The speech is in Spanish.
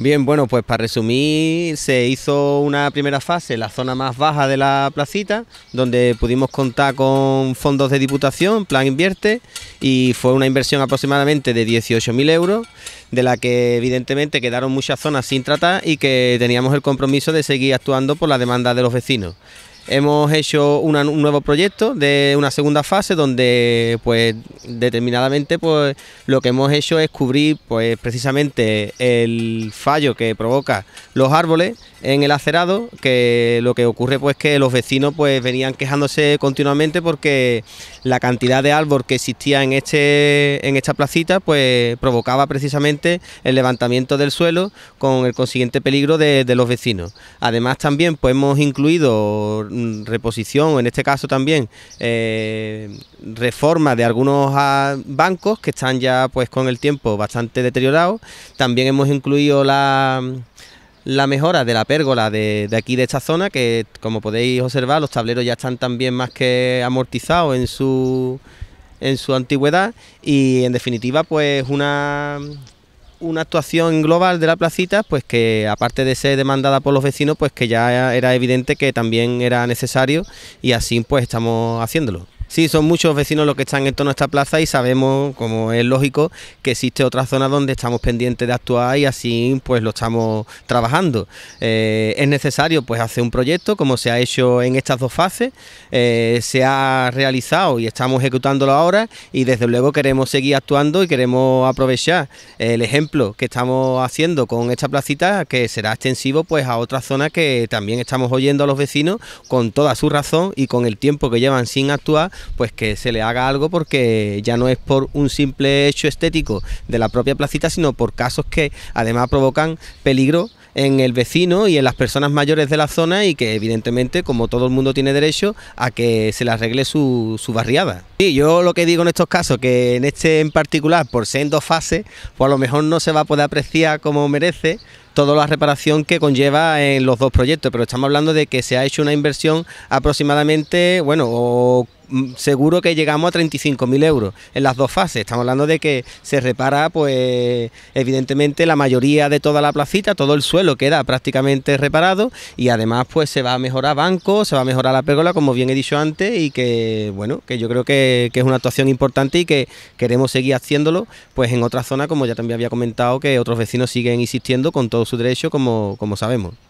Bien, bueno, pues para resumir, se hizo una primera fase, la zona más baja de la placita, donde pudimos contar con fondos de diputación, Plan Invierte, y fue una inversión aproximadamente de 18.000 euros, de la que evidentemente quedaron muchas zonas sin tratar y que teníamos el compromiso de seguir actuando por la demanda de los vecinos hemos hecho un nuevo proyecto de una segunda fase donde pues determinadamente pues lo que hemos hecho es cubrir pues precisamente el fallo que provoca los árboles en el acerado que lo que ocurre pues que los vecinos pues venían quejándose continuamente porque la cantidad de árbol que existía en este en esta placita pues provocaba precisamente el levantamiento del suelo con el consiguiente peligro de, de los vecinos además también pues hemos incluido Mm, reposición, en este caso también eh, reforma de algunos ah, bancos que están ya pues con el tiempo bastante deteriorados. También hemos incluido la mejora de la pérgola de, de, aquí de esta zona, que como podéis observar, los tableros ya están también más que amortizados en su en su antigüedad y en definitiva pues una una actuación global de la placita, pues que aparte de ser demandada por los vecinos, pues que ya era evidente que también era necesario y así pues estamos haciéndolo. Sí, son muchos vecinos los que están en torno a esta plaza y sabemos, como es lógico, que existe otra zona donde estamos pendientes de actuar y así pues lo estamos trabajando. Eh, es necesario pues hacer un proyecto como se ha hecho en estas dos fases, eh, se ha realizado y estamos ejecutándolo ahora y desde luego queremos seguir actuando y queremos aprovechar el ejemplo que estamos haciendo con esta placita que será extensivo pues a otras zonas que también estamos oyendo a los vecinos con toda su razón y con el tiempo que llevan sin actuar pues que se le haga algo porque ya no es por un simple hecho estético de la propia placita, sino por casos que además provocan peligro en el vecino y en las personas mayores de la zona y que evidentemente, como todo el mundo tiene derecho, a que se le arregle su, barriada. Sí, yo lo que digo en estos casos, que en este en particular, por ser en dos fases, pues a lo mejor no se va a poder apreciar como merece, toda la reparación que conlleva en los dos proyectos, pero estamos hablando de que se ha hecho una inversión aproximadamente, bueno, mm, seguro que llegamos a 35.000 euros en las dos fases. Estamos hablando de que se repara, pues, evidentemente la mayoría de toda la placita, todo el suelo queda prácticamente reparado y además, pues, se va a mejorar banco, se va a mejorar la pérgola, como bien he dicho antes, y que, bueno, que yo creo que, es una actuación importante y que queremos seguir haciéndolo, pues, en otra zona, como ya también había comentado, que otros vecinos siguen insistiendo con todo su derecho como, como sabemos.